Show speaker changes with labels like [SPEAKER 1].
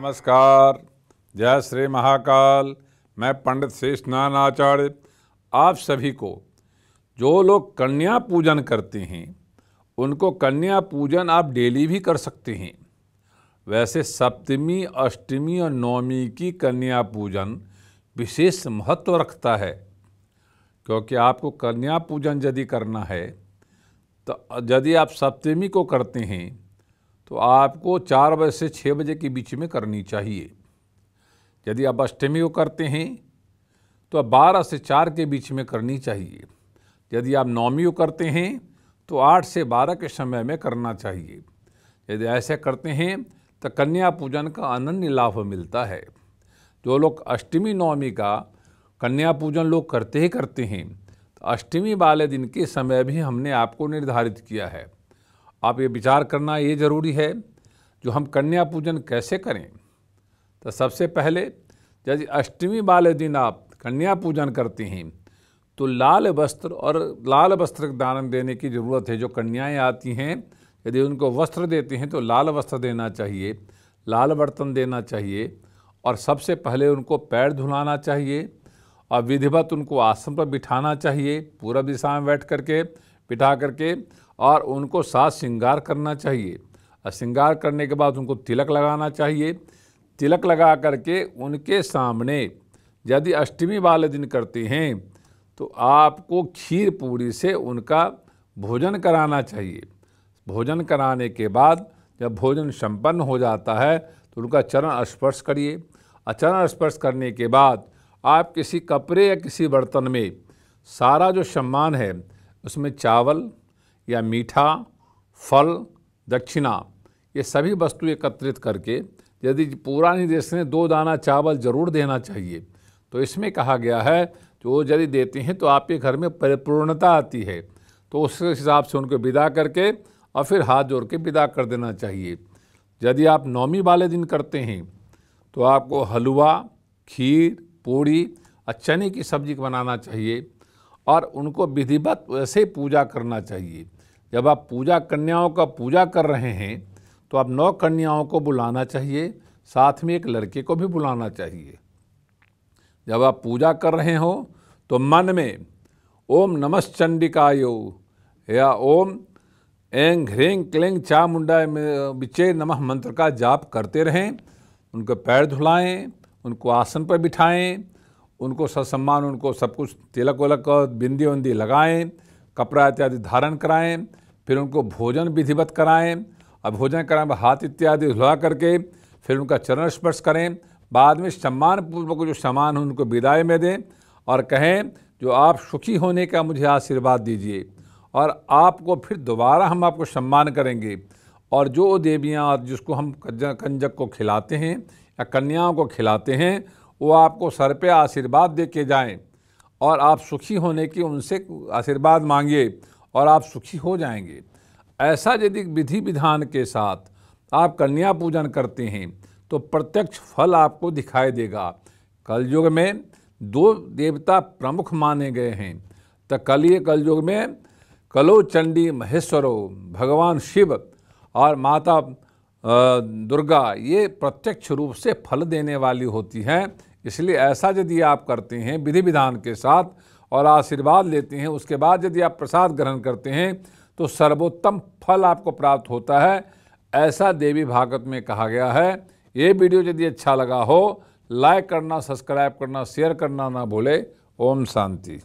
[SPEAKER 1] नमस्कार जय श्री महाकाल मैं पंडित शेषनारायण आचार्य आप सभी को जो लोग कन्या पूजन करते हैं उनको कन्या पूजन आप डेली भी कर सकते हैं वैसे सप्तमी अष्टमी और नवमी की कन्या पूजन विशेष महत्व रखता है क्योंकि आपको कन्या पूजन यदि करना है तो यदि आप सप्तमी को करते हैं तो आपको चार बजे से छः बजे के बीच में करनी चाहिए यदि आप अष्टमी को करते हैं तो आप बारह से चार के बीच में करनी चाहिए यदि आप नौमी को करते हैं तो आठ से बारह के समय में करना चाहिए यदि ऐसे करते हैं तो कन्या पूजन का अनन्य लाभ मिलता है जो लोग अष्टमी नवमी का कन्या पूजन लोग करते ही करते हैं तो अष्टमी वाले दिन के समय भी हमने आपको निर्धारित किया है आप ये विचार करना ये ज़रूरी है जो हम कन्या पूजन कैसे करें तो सबसे पहले यदि अष्टमी वाले दिन आप कन्या पूजन करते हैं तो लाल वस्त्र और लाल वस्त्र दान देने की ज़रूरत है जो कन्याएं आती हैं यदि उनको वस्त्र देते हैं तो लाल वस्त्र देना चाहिए लाल बर्तन देना चाहिए और सबसे पहले उनको पैर धुलाना चाहिए और विधिवत उनको आसन पर बिठाना चाहिए पूरा दिशा में बैठ करके बिठा करके और उनको साथ श्रृंगार करना चाहिए और श्रृंगार करने के बाद उनको तिलक लगाना चाहिए तिलक लगा करके उनके सामने यदि अष्टमी वाले दिन करते हैं तो आपको खीर पूरी से उनका भोजन कराना चाहिए भोजन कराने के बाद जब भोजन संपन्न हो जाता है तो उनका चरण स्पर्श करिए और चरण स्पर्श करने के बाद आप किसी कपड़े या किसी बर्तन में सारा जो सम्मान है उसमें चावल या मीठा फल दक्षिणा ये सभी वस्तु एकत्रित करके यदि पूरा नहीं दे सकते दो दाना चावल जरूर देना चाहिए तो इसमें कहा गया है जो यदि देते हैं तो आपके घर में परिपूर्णता आती है तो उस हिसाब से उनको विदा करके और फिर हाथ जोड़ के विदा कर देना चाहिए यदि आप नौमी वाले दिन करते हैं तो आपको हलवा खीर पूड़ी और चने की सब्जी बनाना चाहिए और उनको विधिवत वैसे पूजा करना चाहिए जब आप पूजा कन्याओं का पूजा कर रहे हैं तो आप नौ कन्याओं को बुलाना चाहिए साथ में एक लड़के को भी बुलाना चाहिए जब आप पूजा कर रहे हो तो मन में ओम नमस्त चंडिकायो या ओम एंग ह्रेंग क्लेंग चा मुंडा बिचे नमः मंत्र का जाप करते रहें उनको पैर धुलाएं उनको आसन पर बिठाएं उनको ससम्मान उनको सब कुछ तिलक वलक बिंदी उंदी लगाएं कपड़ा इत्यादि धारण कराएं फिर उनको भोजन विधिवत कराएं और भोजन कराएं हाथ इत्यादि धुला करके फिर उनका चरण स्पर्श करें बाद में सम्मान पूर्वक जो सम्मान हो उनको विदाई में दें और कहें जो आप सुखी होने का मुझे आशीर्वाद दीजिए और आपको फिर दोबारा हम आपको सम्मान करेंगे और जो देवियाँ जिसको हम कंजक को खिलाते हैं या कन्याओं को खिलाते हैं वो आपको सर पे आशीर्वाद दे के जाएँ और आप सुखी होने की उनसे आशीर्वाद मांगिए और आप सुखी हो जाएंगे ऐसा यदि विधि विधान के साथ आप कन्या पूजन करते हैं तो प्रत्यक्ष फल आपको दिखाई देगा कलयुग में दो देवता प्रमुख माने गए हैं तो कलिए कलयुग में कलो चंडी महेश्वरो भगवान शिव और माता दुर्गा ये प्रत्यक्ष रूप से फल देने वाली होती हैं इसलिए ऐसा यदि आप करते हैं विधि विधान के साथ और आशीर्वाद लेते हैं उसके बाद यदि आप प्रसाद ग्रहण करते हैं तो सर्वोत्तम फल आपको प्राप्त होता है ऐसा देवी भागवत में कहा गया है ये वीडियो यदि अच्छा लगा हो लाइक करना सब्सक्राइब करना शेयर करना ना भूले ओम शांति